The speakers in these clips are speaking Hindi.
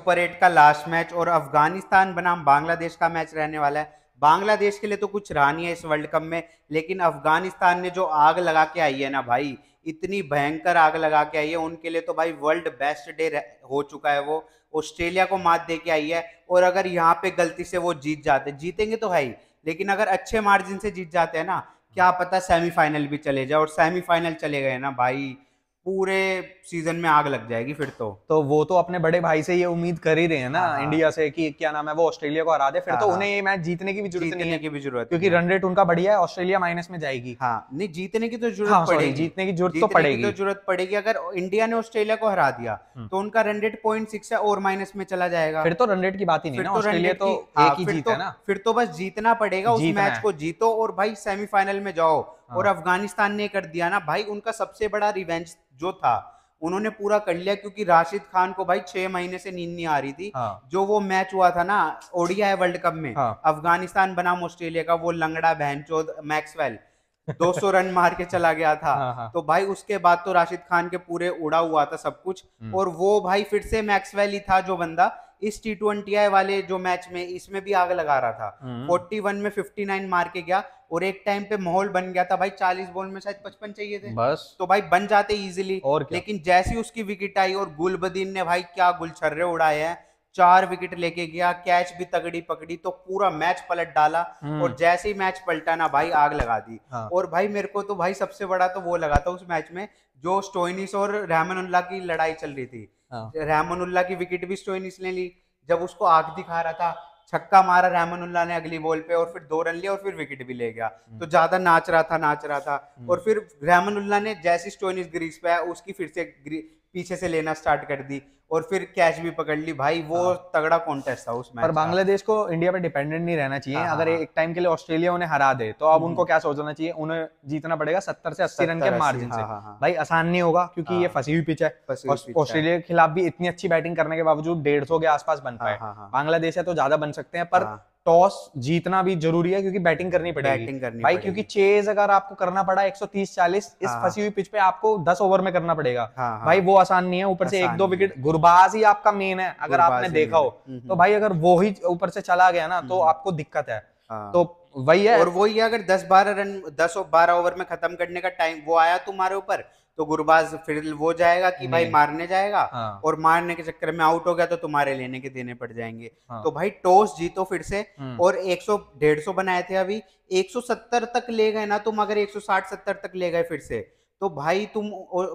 सुपर एट का लास्ट मैच और अफगानिस्तान बनाम बांग्लादेश का मैच रहने वाला है बांग्लादेश के लिए तो कुछ रानी है इस वर्ल्ड कप में लेकिन अफगानिस्तान ने जो आग लगा के आई है ना भाई इतनी भयंकर आग लगा के आई है उनके लिए तो भाई वर्ल्ड बेस्ट डे हो चुका है वो ऑस्ट्रेलिया को मात दे के आई है और अगर यहाँ पे गलती से वो जीत जाते जीतेंगे तो है लेकिन अगर अच्छे मार्जिन से जीत जाते हैं ना क्या पता सेमीफाइनल भी चले जाए और सेमीफाइनल चले गए ना भाई पूरे सीजन में आग लग जाएगी फिर तो तो वो तो अपने बड़े भाई से ये उम्मीद कर ही रहे हैं ना हाँ, हाँ। इंडिया से कि क्या नाम है वो ऑस्ट्रेलिया को हरा दे फिर हाँ, तो उन्हें ये मैच जीतने की भी जरूरत नहीं है की भी जरूरत क्योंकि रन रेट उनका बढ़िया है ऑस्ट्रेलिया माइनस में जाएगी हाँ नहीं जीतने की तो जरूरत हाँ, पड़ेगी जीतने की जरूरत तो, तो पड़ेगी तो जरूरत पड़ेगी अगर इंडिया ने ऑस्ट्रेलिया को हरा दिया हम्म। तो उनका रन रेट पॉइंट सिक्स है और माइनस में चला जाएगा फिर तो रन रेट की बात ही नहीं तो ऑस्ट्रेलिया तो एक ही जीत तो है ना फिर तो बस जीतना पड़ेगा उस मैच को जीतो और भाई सेमीफाइनल में जाओ और हाँ। अफगानिस्तान ने कर दिया ना भाई उनका सबसे बड़ा रिवेंज जो था उन्होंने पूरा कर लिया क्योंकि राशिद खान को भाई छह महीने से नींद नहीं आ रही थी हाँ। जो वो मैच हुआ था ना है वर्ल्ड कप में हाँ। अफगानिस्तान बनाम ऑस्ट्रेलिया का वो लंगड़ा बहन चौध मैक्सवेल 200 रन मार के चला गया था हाँ हाँ। तो भाई उसके बाद तो राशिद खान के पूरे उड़ा हुआ था सब कुछ हम्म। और वो भाई फिर से मैक्सवेल ही था जो बंदा इस टी ट्वेंटी आई वाले जो मैच में इसमें भी आग लगा रहा था फोर्टी हम्म। वन में फिफ्टी नाइन मार के गया और एक टाइम पे माहौल बन गया था भाई चालीस बॉल में शायद पचपन चाहिए थे बस तो भाई बन जाते इजिली और क्या? लेकिन जैसी उसकी विकेट आई और गुलबदीन ने भाई क्या गुलछर्रे उड़ाए हैं चार विकेट लेके गया कैच भी तगड़ी पकड़ी तो पूरा मैच पलट डाला हम्म। और जैसे ही मैच पलटा ना भाई आग लगा दी हाँ। और भाई मेरे को तो भाई सबसे बड़ा तो वो लगा था उस मैच में जो स्टोइनिस और रहमानुल्लाह की लड़ाई चल रही थी हाँ। रहमानुल्लाह की विकेट भी स्टोइनिस ने ली जब उसको आग दिखा रहा था छक्का मारा रहमन उल्लाह ने अगली बॉल पे और फिर दो रन लिए और फिर विकेट भी ले गया हम्म। तो ज्यादा नाच रहा था नाच रहा था और हम्म। फिर उल्लाह ने जैसी स्टोइनिस ग्रीस पे उसकी फिर से पीछे से लेना स्टार्ट कर दी और फिर कैच भी पकड़ ली भाई वो हाँ। तगड़ा कॉन्टेस्ट था उस मैच पर बांग्लादेश को इंडिया पे डिपेंडेंट नहीं रहना चाहिए हाँ, अगर हाँ। एक टाइम के लिए ऑस्ट्रेलिया उन्हें हरा दे तो अब हम्म। उनको क्या सोचना चाहिए उन्हें जीतना पड़ेगा सत्तर से अस्सी रन के मार्जिन से भाई आसान नहीं होगा क्योंकि ये फंसी हुई पिच है ऑस्ट्रेलिया के खिलाफ भी इतनी अच्छी बैटिंग करने के बावजूद डेढ़ सौ के आसपास बन पाए बांग्लादेश है तो ज्यादा बन सकते हैं पर टॉस जीतना भी जरूरी है क्योंकि बैटिंग करनी पड़ेगी बैटिंग करनी भाई क्योंकि चेज अगर आपको करना पड़ा 130 40 इस हाँ। फंसी हुई पिच पे आपको 10 ओवर में करना पड़ेगा हाँ, हाँ। भाई वो आसान नहीं है ऊपर से एक दो विकेट गुरबाज ही आपका मेन है अगर आपने देखा हो तो हम्म। भाई अगर वो ही ऊपर से चला गया ना तो हम्म। आपको दिक्कत है हाँ। तो वही है और वही है अगर दस बारह रन दस बारह ओवर में खत्म करने का टाइम वो आया तुम्हारे ऊपर तो गुरबाज फिर वो जाएगा कि भाई मारने जाएगा हाँ। और मारने के चक्कर में आउट हो गया तो तुम्हारे लेने के देने पड़ जाएंगे हाँ। तो भाई टॉस जीतो फिर से हम्म। और 100 150 बनाए थे अभी 170 तक ले गए ना तुम अगर 160 70 तक ले गए फिर से तो भाई तुम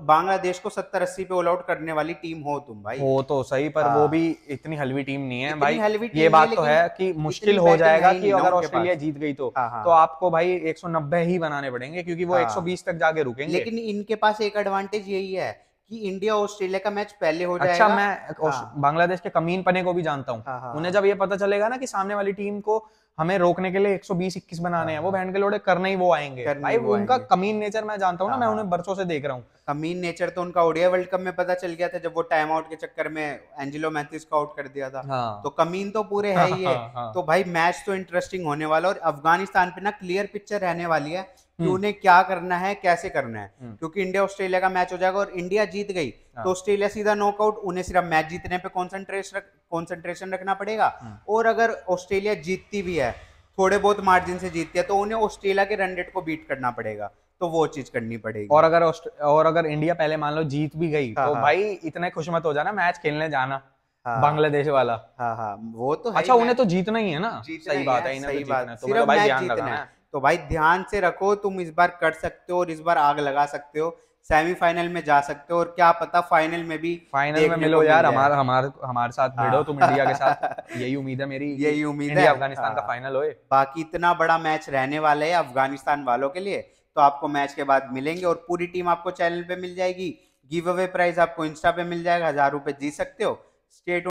बांग्लादेश को सत्तर अस्सी पे ऑल आउट करने वाली टीम हो तुम भाई वो तो सही पर आ, वो हाँ। भी इतनी हलवी टीम नहीं है भाई हलवी ये बात तो है कि मुश्किल हो जाएगा कि अगर ऑस्ट्रेलिया जीत गई तो हाँ, हाँ। तो आपको भाई 190 ही बनाने पड़ेंगे क्योंकि वो 120 तक जाके रुकेंगे लेकिन इनके पास एक एडवांटेज यही है कि इंडिया ऑस्ट्रेलिया का मैच पहले हो अच्छा, जाएगा अच्छा मैं हाँ। बांग्लादेश के कमीन पने को भी जानता हूँ हाँ। उन्हें जब ये पता चलेगा ना कि सामने वाली टीम को हमें रोकने के लिए 120 21 बनाने हैं हाँ, वो हाँ। बहन के लोड़े करने ही वो आएंगे भाई वो उनका कमीन नेचर मैं जानता हूँ ना हाँ, मैं उन्हें बरसों से देख रहा हूँ कमीन नेचर तो उनका ओडिया वर्ल्ड कप में पता चल गया था जब वो टाइम आउट के चक्कर में एंजिलो मैथिस को आउट कर दिया था तो कमीन तो पूरे है ही है तो भाई मैच तो इंटरेस्टिंग होने वाला और अफगानिस्तान पे ना क्लियर पिक्चर रहने वाली है कि हम्म। उन्हें क्या करना है कैसे करना है हम्म। क्योंकि इंडिया ऑस्ट्रेलिया का मैच हो जाएगा और इंडिया जीत गई हाँ। तो ऑस्ट्रेलिया सीधा नॉकआउट उन्हें सिर्फ मैच जीतने पे कॉन्सेंट्रेशन रख, कॉन्सेंट्रेशन रखना पड़ेगा हाँ। और अगर ऑस्ट्रेलिया जीतती भी है थोड़े बहुत मार्जिन से जीतती है तो उन्हें ऑस्ट्रेलिया के रन रेट को बीट करना पड़ेगा तो वो चीज करनी पड़ेगी और अगर और अगर इंडिया पहले मान लो जीत भी गई हाँ, तो भाई इतने खुश मत हो जाना मैच खेलने जाना हाँ, बांग्लादेश वाला हाँ हाँ वो तो है अच्छा उन्हें तो जीतना ही है ना सही बात है तो सही बात तो है सिर्फ मैच जीतना है तो भाई ध्यान से रखो तुम इस बार कर सकते हो और इस बार आग लगा सकते हो सेमीफाइनल में जा सकते हो और क्या पता फाइनल में भी फाइनल में मिलो यार हमारे हमारे हमारे साथ भिड़ो तुम इंडिया हाँ। के साथ यही उम्मीद है मेरी यही उम्मीद है अफगानिस्तान का फाइनल हाँ। होए बाकी इतना बड़ा मैच रहने वाला है अफगानिस्तान वालों के लिए तो आपको मैच के बाद मिलेंगे और पूरी टीम आपको चैनल पे मिल जाएगी गिव अवे प्राइज आपको इंस्टा पे मिल जाएगा हजार रुपए जीत सकते हो स्टेट